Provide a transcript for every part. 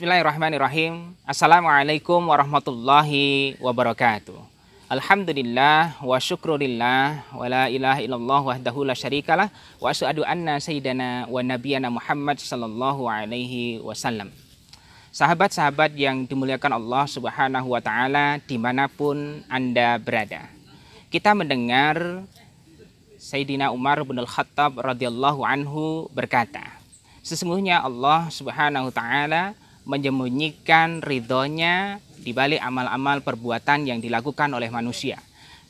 Bismillahirrahmanirrahim. Assalamualaikum warahmatullahi wabarakatuh. Alhamdulillah wa syukrulillah wa la ilaha illallah wahdahu la syarikalah wa asyhadu anna sayyidana wa nabiyana Muhammad sallallahu alaihi wasallam. Sahabat-sahabat yang dimuliakan Allah Subhanahu wa taala dimanapun Anda berada. Kita mendengar Sayyidina Umar bin Al-Khattab radhiyallahu anhu berkata, sesungguhnya Allah Subhanahu wa taala menyembunyikan ridhonya di balik amal-amal perbuatan yang dilakukan oleh manusia.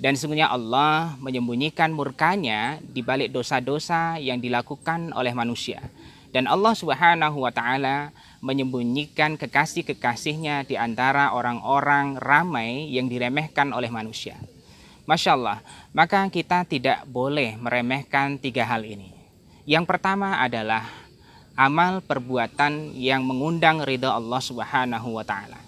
Dan sesungguhnya Allah menyembunyikan murkanya di balik dosa-dosa yang dilakukan oleh manusia. Dan Allah Subhanahu wa taala menyembunyikan kekasih-kekasihnya di antara orang-orang ramai yang diremehkan oleh manusia. Masya Allah, maka kita tidak boleh meremehkan tiga hal ini. Yang pertama adalah amal perbuatan yang mengundang ridha Allah Subhanahu wa taala.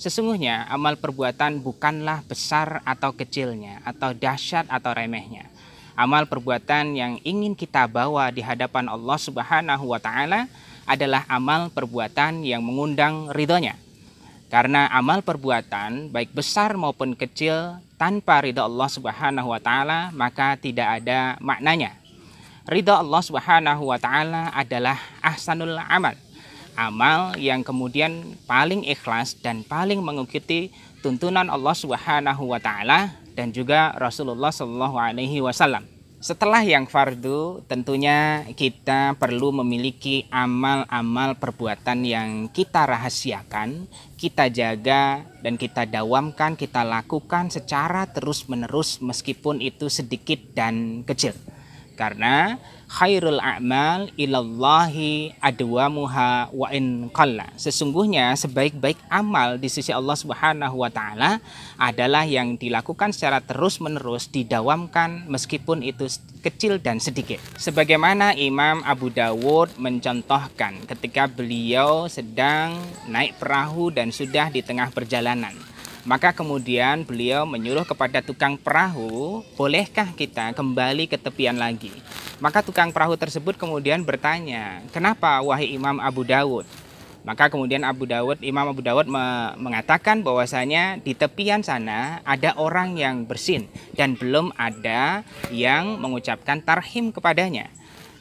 Sesungguhnya amal perbuatan bukanlah besar atau kecilnya atau dahsyat atau remehnya. Amal perbuatan yang ingin kita bawa di hadapan Allah Subhanahu wa taala adalah amal perbuatan yang mengundang ridhonya. Karena amal perbuatan baik besar maupun kecil tanpa ridha Allah Subhanahu wa taala maka tidak ada maknanya ridha Allah Subhanahu wa taala adalah ahsanul amal. Amal yang kemudian paling ikhlas dan paling mengikuti tuntunan Allah Subhanahu wa taala dan juga Rasulullah Shallallahu alaihi wasallam. Setelah yang fardu, tentunya kita perlu memiliki amal-amal perbuatan yang kita rahasiakan, kita jaga dan kita dawamkan, kita lakukan secara terus-menerus meskipun itu sedikit dan kecil. Karena khairul a'mal ilallahi adwamuha wa in qalla. Sesungguhnya sebaik-baik amal di sisi Allah Subhanahu wa taala adalah yang dilakukan secara terus-menerus didawamkan meskipun itu kecil dan sedikit. Sebagaimana Imam Abu Dawud mencontohkan ketika beliau sedang naik perahu dan sudah di tengah perjalanan. Maka kemudian beliau menyuruh kepada tukang perahu, "Bolehkah kita kembali ke tepian lagi?" Maka tukang perahu tersebut kemudian bertanya, "Kenapa wahai Imam Abu Dawud?" Maka kemudian Abu Dawud, Imam Abu Dawud mengatakan bahwasanya di tepian sana ada orang yang bersin dan belum ada yang mengucapkan tarhim kepadanya.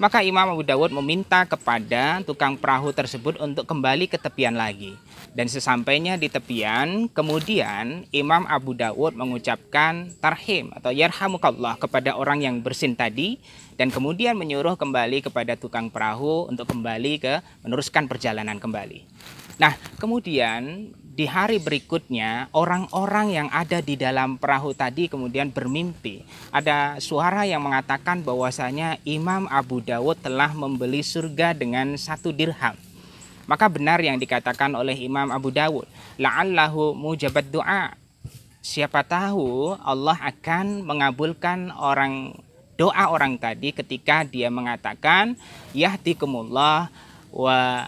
Maka Imam Abu Dawud meminta kepada tukang perahu tersebut untuk kembali ke tepian lagi. Dan sesampainya di tepian, kemudian Imam Abu Dawud mengucapkan tarhim atau yarhamukallah kepada orang yang bersin tadi dan kemudian menyuruh kembali kepada tukang perahu untuk kembali ke meneruskan perjalanan kembali. Nah, kemudian di hari berikutnya orang-orang yang ada di dalam perahu tadi kemudian bermimpi. Ada suara yang mengatakan bahwasanya Imam Abu Dawud telah membeli surga dengan satu dirham. Maka benar yang dikatakan oleh Imam Abu Dawud. La'allahu mujabat doa. Siapa tahu Allah akan mengabulkan orang doa orang tadi ketika dia mengatakan yahdi kumullah wa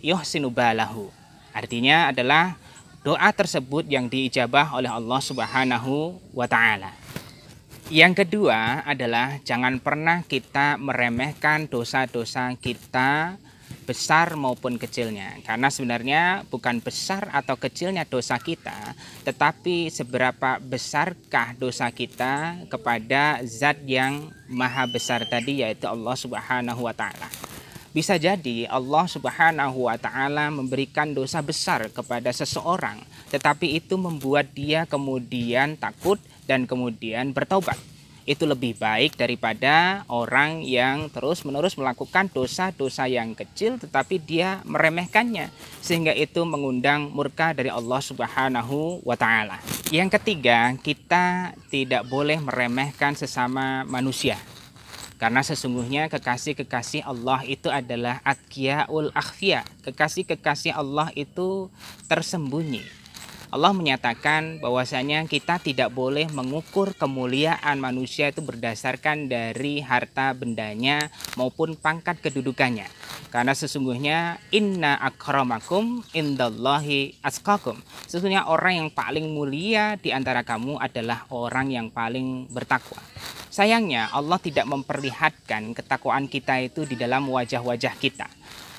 yuhsinu balahu Artinya adalah doa tersebut yang diijabah oleh Allah Subhanahu wa taala. Yang kedua adalah jangan pernah kita meremehkan dosa-dosa kita besar maupun kecilnya. Karena sebenarnya bukan besar atau kecilnya dosa kita, tetapi seberapa besarkah dosa kita kepada zat yang maha besar tadi yaitu Allah Subhanahu wa taala. Bisa jadi Allah Subhanahu wa taala memberikan dosa besar kepada seseorang, tetapi itu membuat dia kemudian takut dan kemudian bertobat. Itu lebih baik daripada orang yang terus-menerus melakukan dosa-dosa yang kecil tetapi dia meremehkannya sehingga itu mengundang murka dari Allah Subhanahu wa taala. Yang ketiga, kita tidak boleh meremehkan sesama manusia karena sesungguhnya kekasih-kekasih Allah itu adalah atkiyaul akhfiya. Kekasih-kekasih Allah itu tersembunyi. Allah menyatakan bahwasanya kita tidak boleh mengukur kemuliaan manusia itu berdasarkan dari harta bendanya maupun pangkat kedudukannya. Karena sesungguhnya inna akramakum indallahi askakum Sesungguhnya orang yang paling mulia di antara kamu adalah orang yang paling bertakwa. Sayangnya Allah tidak memperlihatkan ketakwaan kita itu di dalam wajah-wajah kita.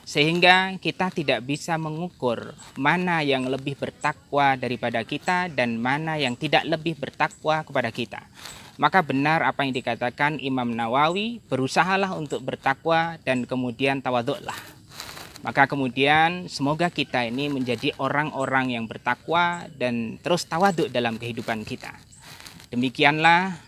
Sehingga kita tidak bisa mengukur mana yang lebih bertakwa daripada kita dan mana yang tidak lebih bertakwa kepada kita. Maka benar apa yang dikatakan Imam Nawawi, berusahalah untuk bertakwa dan kemudian tawaduklah. Maka kemudian semoga kita ini menjadi orang-orang yang bertakwa dan terus tawaduk dalam kehidupan kita. Demikianlah